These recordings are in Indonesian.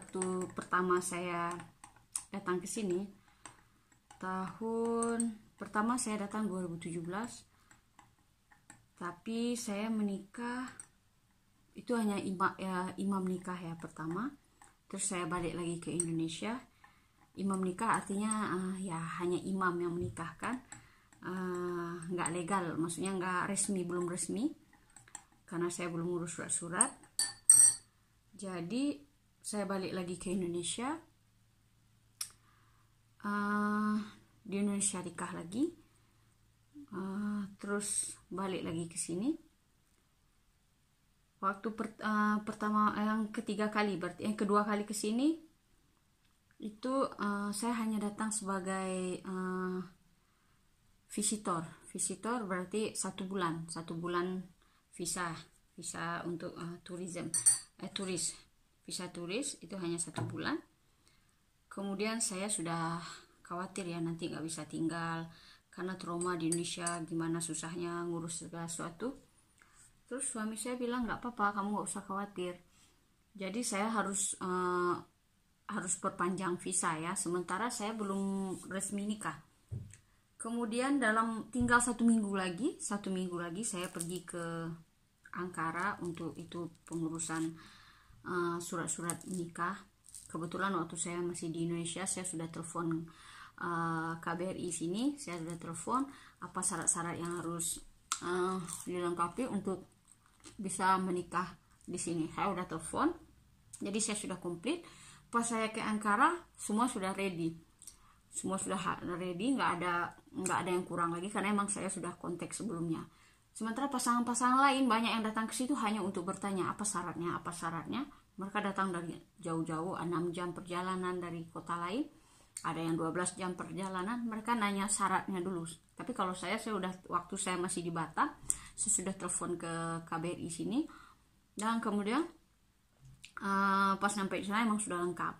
waktu pertama saya datang ke sini tahun pertama saya datang 2017 tapi saya menikah itu hanya imam, ya, imam nikah ya pertama terus saya balik lagi ke Indonesia imam nikah artinya uh, ya hanya imam yang menikahkan eh, nggak uh, legal maksudnya nggak resmi belum resmi karena saya belum urus surat-surat jadi saya balik lagi ke Indonesia uh, di Indonesia nikah lagi uh, terus balik lagi ke sini waktu per, uh, pertama yang ketiga kali berarti yang kedua kali ke sini itu uh, saya hanya datang sebagai uh, visitor visitor berarti satu bulan satu bulan visa visa untuk uh, tourism eh turis bisa tulis itu hanya satu bulan kemudian saya sudah khawatir ya nanti nggak bisa tinggal karena trauma di Indonesia gimana susahnya ngurus segala sesuatu terus suami saya bilang nggak apa-apa kamu nggak usah khawatir jadi saya harus uh, harus perpanjang visa ya sementara saya belum resmi nikah kemudian dalam tinggal satu minggu lagi satu minggu lagi saya pergi ke Ankara untuk itu pengurusan Eh, surat-surat uh, nikah kebetulan waktu saya masih di Indonesia saya sudah telepon uh, eh, KBRI sini saya sudah telepon apa syarat-syarat yang harus uh, dilengkapi untuk bisa menikah di sini saya sudah telepon jadi saya sudah komplit pas saya ke Ankara semua sudah ready semua sudah ready nggak ada nggak ada yang kurang lagi karena emang saya sudah kontak sebelumnya Sementara pasangan-pasangan lain banyak yang datang ke situ hanya untuk bertanya apa syaratnya, apa syaratnya. Mereka datang dari jauh-jauh 6 jam perjalanan dari kota lain. Ada yang 12 jam perjalanan, mereka nanya syaratnya dulu. Tapi kalau saya saya sudah waktu saya masih di Batam, saya sudah telepon ke KBRI sini dan kemudian uh, pas sampai di sana emang sudah lengkap.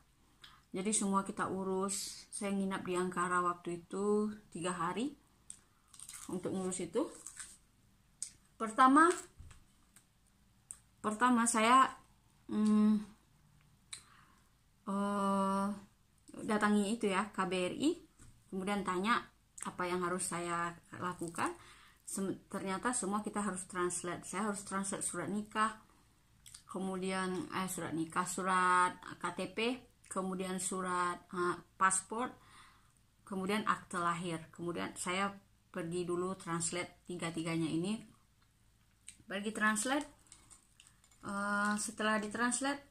Jadi semua kita urus. Saya nginap di Angkara waktu itu tiga hari untuk ngurus itu pertama pertama saya hmm, uh, datangi itu ya KBRI kemudian tanya apa yang harus saya lakukan Sem ternyata semua kita harus translate saya harus translate surat nikah kemudian eh, surat nikah surat KTP kemudian surat uh, eh, paspor kemudian akte lahir kemudian saya pergi dulu translate tiga-tiganya ini bagi translate uh, eh, setelah ditranslate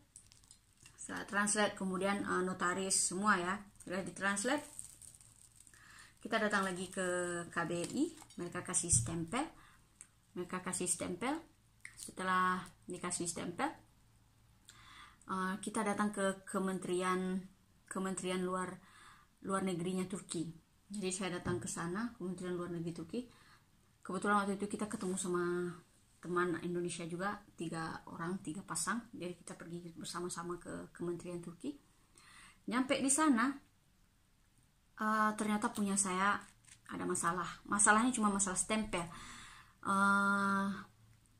setelah translate kemudian uh, notaris semua ya sudah ditranslate kita datang lagi ke KBRI mereka kasih stempel mereka kasih stempel setelah dikasih stempel uh, kita datang ke kementerian kementerian luar luar negerinya Turki jadi saya datang ke sana kementerian luar negeri Turki kebetulan waktu itu kita ketemu sama teman Indonesia juga tiga orang tiga pasang jadi kita pergi bersama-sama ke Kementerian Turki nyampe di sana uh, ternyata punya saya ada masalah masalahnya cuma masalah stempel uh,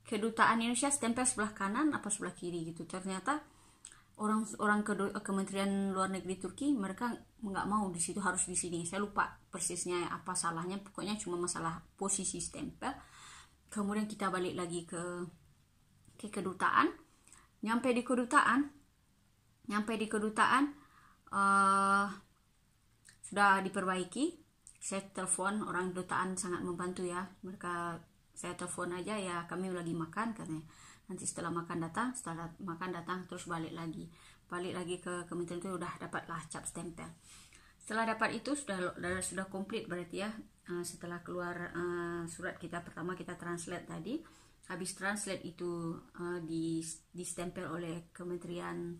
kedutaan Indonesia stempel sebelah kanan apa sebelah kiri gitu ternyata orang orang ke, eh, Kementerian Luar Negeri Turki mereka nggak mau di situ harus di sini saya lupa persisnya apa salahnya pokoknya cuma masalah posisi stempel kemudian kita balik lagi ke ke kedutaan nyampe di kedutaan nyampe di kedutaan uh, sudah diperbaiki saya telepon orang kedutaan sangat membantu ya mereka saya telepon aja ya kami lagi makan katanya nanti setelah makan datang setelah makan datang terus balik lagi balik lagi ke kementerian itu udah dapatlah cap stempel setelah dapat itu sudah sudah komplit berarti ya eh, setelah keluar eh, surat kita pertama kita translate tadi habis translate itu uh, di distempel oleh kementerian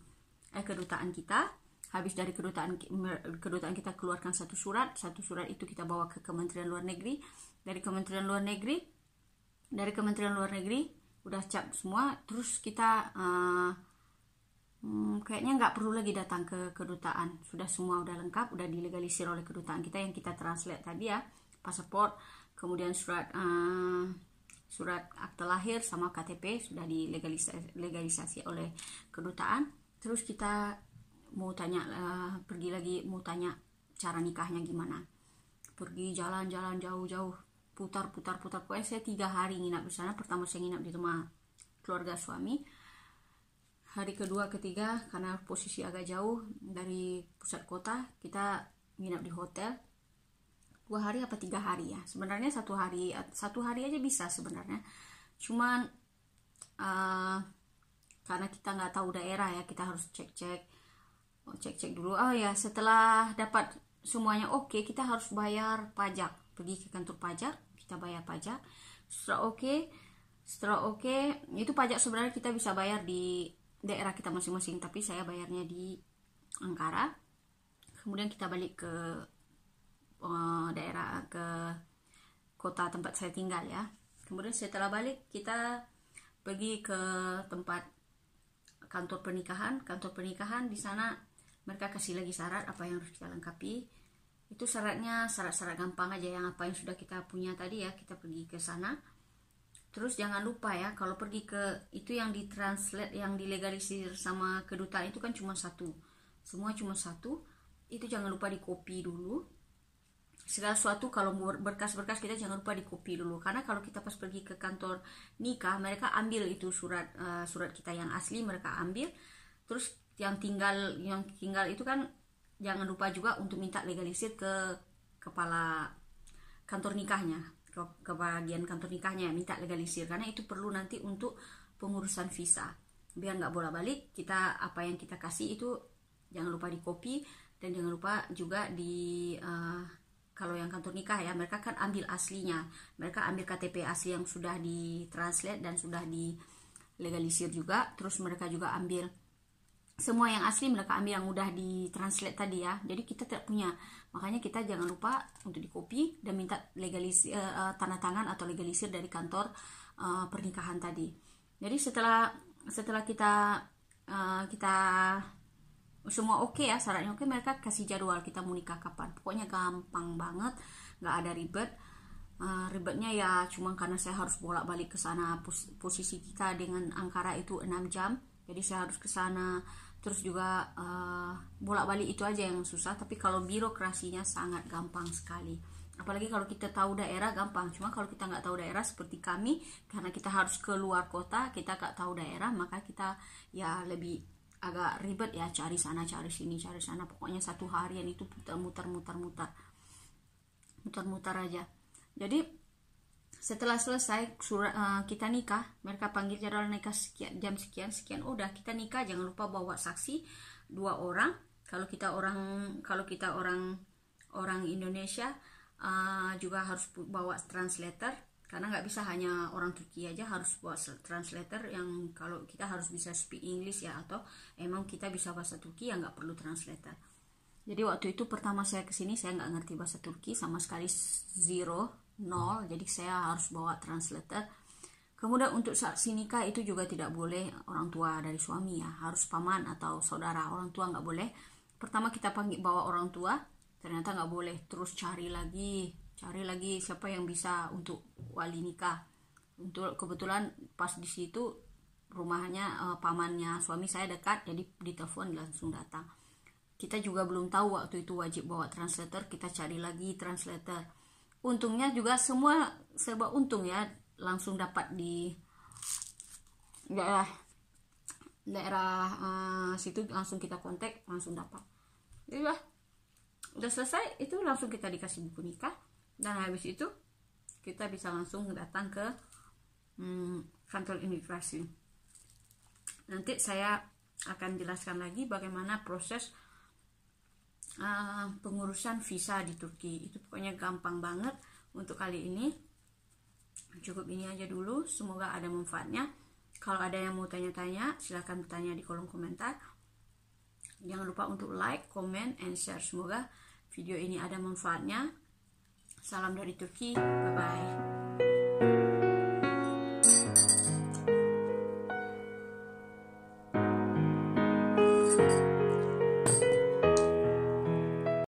eh kedutaan kita habis dari kedutaan kedutaan kita keluarkan satu surat satu surat itu kita bawa ke kementerian luar negeri dari kementerian luar negeri dari kementerian luar negeri udah cap semua terus kita uh, hmm, kayaknya nggak perlu lagi datang ke kedutaan sudah semua udah lengkap udah dilegalisir oleh kedutaan kita yang kita translate tadi ya paspor kemudian surat uh, surat akte lahir sama KTP sudah dilegalisasi legalisasi oleh kedutaan terus kita mau tanya uh, pergi lagi mau tanya cara nikahnya gimana pergi jalan-jalan jauh-jauh putar-putar putar pokoknya saya tiga hari nginap di sana pertama saya nginap di rumah keluarga suami hari kedua ketiga karena posisi agak jauh dari pusat kota kita nginap di hotel dua hari apa tiga hari ya sebenarnya satu hari satu hari aja bisa sebenarnya cuman uh, karena kita nggak tahu daerah ya kita harus cek oh, cek cek cek dulu oh ya setelah dapat semuanya oke okay, kita harus bayar pajak pergi ke kantor pajak kita bayar pajak setelah oke okay, setelah oke okay, itu pajak sebenarnya kita bisa bayar di daerah kita masing-masing tapi saya bayarnya di Angkara kemudian kita balik ke uh, daerah ke kota tempat saya tinggal ya kemudian setelah balik kita pergi ke tempat kantor pernikahan kantor pernikahan di sana mereka kasih lagi syarat apa yang harus kita lengkapi itu syaratnya syarat-syarat gampang aja yang apa yang sudah kita punya tadi ya kita pergi ke sana Terus jangan lupa ya kalau pergi ke itu yang ditranslate yang dilegalisir sama kedutaan itu kan cuma satu. Semua cuma satu. Itu jangan lupa di copy dulu. Segala sesuatu kalau berkas-berkas kita jangan lupa di copy dulu karena kalau kita pas pergi ke kantor nikah mereka ambil itu surat uh, surat kita yang asli mereka ambil. Terus yang tinggal yang tinggal itu kan jangan lupa juga untuk minta legalisir ke kepala kantor nikahnya ke, bagian kantor nikahnya minta legalisir karena itu perlu nanti untuk pengurusan visa biar nggak bolak-balik kita apa yang kita kasih itu jangan lupa di copy dan jangan lupa juga di uh, kalau yang kantor nikah ya mereka kan ambil aslinya mereka ambil KTP asli yang sudah di translate dan sudah di legalisir juga terus mereka juga ambil semua yang asli mereka ambil yang udah translate tadi ya jadi kita tidak punya makanya kita jangan lupa untuk di copy dan minta legalis uh, tanda tangan atau legalisir dari kantor uh, pernikahan tadi jadi setelah setelah kita uh, kita semua oke okay ya syaratnya oke okay, mereka kasih jadwal kita mau nikah kapan pokoknya gampang banget nggak ada ribet Uh, ribetnya ya cuma karena saya harus bolak-balik ke sana posisi kita dengan Angkara itu 6 jam jadi saya harus ke sana terus juga uh, bolak-balik itu aja yang susah tapi kalau birokrasinya sangat gampang sekali apalagi kalau kita tahu daerah gampang cuma kalau kita nggak tahu daerah seperti kami karena kita harus keluar kota kita nggak tahu daerah maka kita ya lebih agak ribet ya cari sana cari sini cari sana pokoknya satu harian itu muter mutar mutar mutar mutar aja jadi setelah selesai surat uh, eh, kita nikah mereka panggil jadwal nikah sekian jam sekian sekian udah kita nikah jangan lupa bawa saksi dua orang kalau kita orang kalau kita orang orang Indonesia uh, juga harus bawa translator karena nggak bisa hanya orang Turki aja harus bawa translator yang kalau kita harus bisa speak English ya atau emang kita bisa bahasa Turki ya nggak perlu translator jadi waktu itu pertama saya kesini saya nggak ngerti bahasa Turki sama sekali zero nol jadi saya harus bawa translator kemudian untuk saksi nikah itu juga tidak boleh orang tua dari suami ya harus paman atau saudara orang tua nggak boleh pertama kita panggil bawa orang tua ternyata nggak boleh terus cari lagi cari lagi siapa yang bisa untuk wali nikah untuk kebetulan pas di situ rumahnya eh, pamannya suami saya dekat jadi ditelepon langsung datang kita juga belum tahu waktu itu wajib bawa translator kita cari lagi translator untungnya juga semua serba untung ya langsung dapat di daerah daerah uh, situ langsung kita kontak langsung dapat jadi ya udah selesai itu langsung kita dikasih buku nikah dan habis itu kita bisa langsung datang ke hmm, kantor imigrasi nanti saya akan jelaskan lagi bagaimana proses Ah, pengurusan visa di Turki itu pokoknya gampang banget untuk kali ini cukup ini aja dulu semoga ada manfaatnya kalau ada yang mau tanya-tanya silahkan bertanya di kolom komentar jangan lupa untuk like, comment, and share semoga video ini ada manfaatnya salam dari Turki, bye-bye